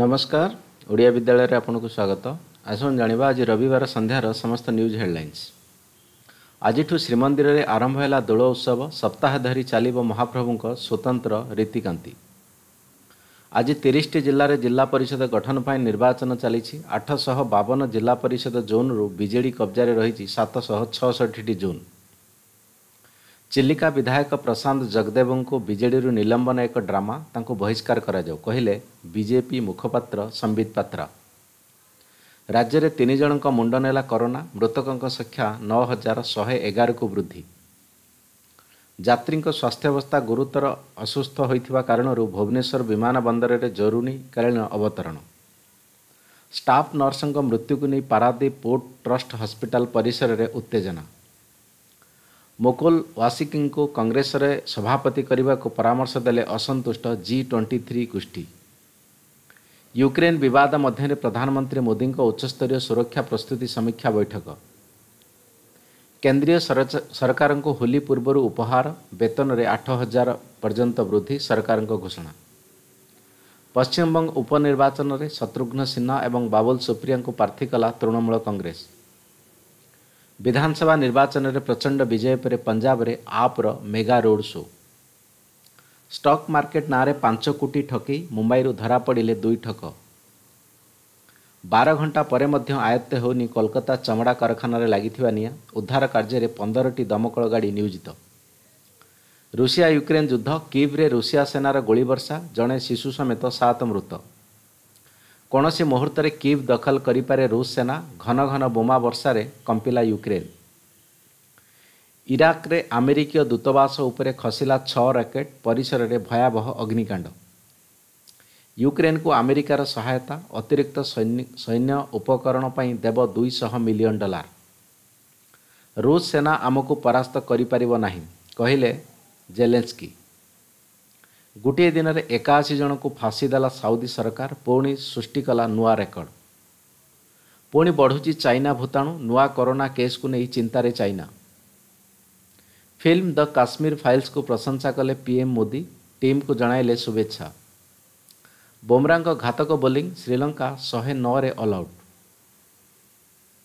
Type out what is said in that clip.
ନମସ୍କାର ଓଡ଼ିଆ ବିଦ୍ୟାଳୟରେ ଆପଣଙ୍କୁ ସ୍ୱାଗତ ଆସନ୍ତୁ ଜାଣିବା ଆଜି ରବିବାର ସନ୍ଧ୍ୟାର ସମସ୍ତ ନ୍ୟୁଜ୍ ହେଡ଼ଲାଇନ୍ସ ଆଜିଠୁ ଶ୍ରୀମନ୍ଦିରରେ ଆରମ୍ଭ ହେଲା ଦୋଳ ଉତ୍ସବ ସପ୍ତାହ ଧରି ଚାଲିବ ମହାପ୍ରଭୁଙ୍କ ସ୍ୱତନ୍ତ୍ର ରୀତିକାନ୍ତି ଆଜି ତିରିଶଟି ଜିଲ୍ଲାରେ ଜିଲ୍ଲା ପରିଷଦ ଗଠନ ପାଇଁ ନିର୍ବାଚନ ଚାଲିଛି ଆଠଶହ ବାବନ ଜିଲ୍ଲା ପରିଷଦ ଜୋନ୍ରୁ ବିଜେଡ଼ି କବ୍ଜାରେ ରହିଛି ସାତଶହ ଛଅଷଠିଟି ଜୋନ୍ ଚିଲିକା ବିଧାୟକ ପ୍ରଶାନ୍ତ ଜଗଦେବଙ୍କୁ ବିଜେଡ଼ିରୁ ନିଲମ୍ବନ ଏକ ଡ୍ରାମା ତାଙ୍କୁ ବହିଷ୍କାର କରାଯାଉ କହିଲେ ବିଜେପି ମୁଖପାତ୍ର ସମ୍ବିତ ପାତ୍ର ରାଜ୍ୟରେ ତିନି ଜଣଙ୍କ ମୁଣ୍ଡ ନେଲା କରୋନା ମୃତକଙ୍କ ସଂଖ୍ୟା ନଅ ହଜାର ଶହେ ଏଗାରକୁ ବୃଦ୍ଧି ଯାତ୍ରୀଙ୍କ ସ୍ୱାସ୍ଥ୍ୟାବସ୍ଥା ଗୁରୁତର ଅସୁସ୍ଥ ହୋଇଥିବା କାରଣରୁ ଭୁବନେଶ୍ୱର ବିମାନ ବନ୍ଦରରେ ଜରୁରୀକାଳୀନ ଅବତରଣ ଷ୍ଟାଫ୍ ନର୍ସଙ୍କ ମୃତ୍ୟୁକୁ ନେଇ ପାରାଦୀପ ପୋର୍ଟ ଟ୍ରଷ୍ଟ ହସ୍ପିଟାଲ ପରିସରରେ ଉତ୍ତେଜନା ମୁକୁଲ ୱାସିକିଙ୍କୁ କଂଗ୍ରେସରେ ସଭାପତି କରିବାକୁ ପରାମର୍ଶ ଦେଲେ ଅସନ୍ତୁଷ୍ଟ ଜି ଟ୍ୱେଣ୍ଟି ଥ୍ରୀ ଗୋଷ୍ଠୀ ୟୁକ୍ରେନ୍ ବିବାଦ ମଧ୍ୟରେ ପ୍ରଧାନମନ୍ତ୍ରୀ ମୋଦିଙ୍କ ଉଚ୍ଚସ୍ତରୀୟ ସୁରକ୍ଷା ପ୍ରସ୍ତୁତି ସମୀକ୍ଷା ବୈଠକ କେନ୍ଦ୍ରୀୟ ସରକାରଙ୍କୁ ହୋଲି ପୂର୍ବରୁ ଉପହାର ବେତନରେ ଆଠ ହଜାର ପର୍ଯ୍ୟନ୍ତ ବୃଦ୍ଧି ସରକାରଙ୍କ ଘୋଷଣା ପଶ୍ଚିମବଙ୍ଗ ଉପନିର୍ବାଚନରେ ଶତ୍ରୁଘ୍ନ ସିହ୍ନା ଏବଂ ବାବୁଲ ସୁପ୍ରିୟାଙ୍କୁ ପ୍ରାର୍ଥୀ କଲା ତୃଣମୂଳ କଂଗ୍ରେସ ବିଧାନସଭା ନିର୍ବାଚନରେ ପ୍ରଚଣ୍ଡ ବିଜୟ ପରେ ପଞ୍ଜାବରେ ଆପ୍ର mega road show stock market ନାଁରେ ପାଞ୍ଚ କୋଟି ଠକେଇ ମୁମ୍ବାଇରୁ ଧରାପଡ଼ିଲେ ଦୁଇ ଠକ ବାର ଘଣ୍ଟା ପରେ ମଧ୍ୟ ଆୟତ୍ତ ହେଉନି କୋଲକାତା ଚମଡ଼ା କାରଖାନାରେ ଲାଗିଥିବା ନିଆଁ ଉଦ୍ଧାର କାର୍ଯ୍ୟରେ ପନ୍ଦରଟି ଦମକଳ ଗାଡ଼ି ନିୟୋଜିତ ରୁଷିଆ ୟୁକ୍ରେନ୍ ଯୁଦ୍ଧ କିଭ୍ରେ ରୁଷିଆ ସେନାର ଗୁଳି ବର୍ଷା ଜଣେ ଶିଶୁ ସମେତ ସାତ ମୃତ କୌଣସି ମୁହୂର୍ତ୍ତରେ କିଭ୍ ଦଖଲ କରିପାରେ ରୁଷ ସେନା ଘନ ଘନ ବୋମା ବର୍ଷାରେ କମ୍ପିଲା ୟୁକ୍ରେନ୍ ଇରାକରେ ଆମେରିକୀୟ ଦୂତାବାସ ଉପରେ ଖସିଲା ଛଅ ରକେଟ୍ ପରିସରରେ ଭୟାବହ ଅଗ୍ନିକାଣ୍ଡ ୟୁକ୍ରେନ୍କୁ ଆମେରିକାର ସହାୟତା ଅତିରିକ୍ତ ସୈନ୍ୟ ଉପକରଣ ପାଇଁ ଦେବ ଦୁଇଶହ ମିଲିୟନ୍ ଡଲାର ରୁଷ ସେନା ଆମକୁ ପରାସ୍ତ କରିପାରିବ ନାହିଁ କହିଲେ ଜେଲେନ୍ସ୍କି ଗୋଟିଏ ଦିନରେ ଏକାଅଶୀ ଜଣଙ୍କୁ ଫାଶୀ ଦେଲା ସାଉଦି ସରକାର ପୁଣି ସୃଷ୍ଟି କଲା ନୂଆ ରେକର୍ଡ଼ ପୁଣି ବଢ଼ୁଛି ଚାଇନା ଭୂତାଣୁ ନୂଆ କରୋନା କେସ୍କୁ ନେଇ ଚିନ୍ତାରେ ଚାଇନା ଫିଲ୍ମ ଦ କାଶ୍ମୀର ଫାଇଲ୍ସକୁ ପ୍ରଶଂସା କଲେ ପିଏମ୍ ମୋଦି ଟିମ୍କୁ ଜଣାଇଲେ ଶୁଭେଚ୍ଛା ବୁମ୍ରାଙ୍କ ଘାତକ ବୋଲିଂ ଶ୍ରୀଲଙ୍କା ଶହେ ନଅରେ ଅଲ୍ ଆଉଟ୍